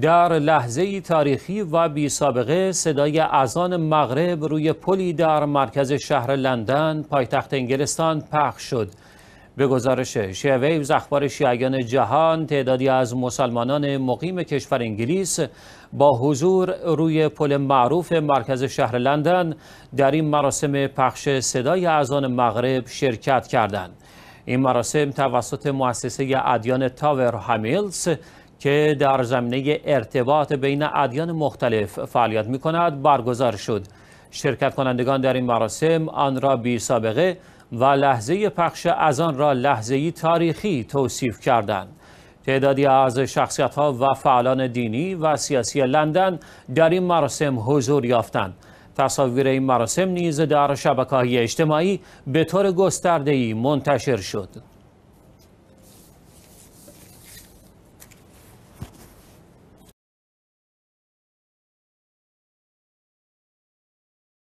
در لحظه تاریخی و بی سابقه صدای اذان مغرب روی پلی در مرکز شهر لندن پایتخت انگلستان پخش شد به گزارش شیویوز اخبار شیعیان جهان تعدادی از مسلمانان مقیم کشور انگلیس با حضور روی پل معروف مرکز شهر لندن در این مراسم پخش صدای اذان مغرب شرکت کردند این مراسم توسط مؤسسه ادیان تاور همیلز که در زمینه ارتباط بین ادیان مختلف فعالیت می کند برگزار شد شرکت کنندگان در این مراسم آن را بی سابقه و لحظه پخش از آن را لحظه تاریخی توصیف کردند تعدادی از شخصیت ها و فعالان دینی و سیاسی لندن در این مراسم حضور یافتند تصاویر این مراسم نیز در شبکه اجتماعی به طور گسترده‌ای منتشر شد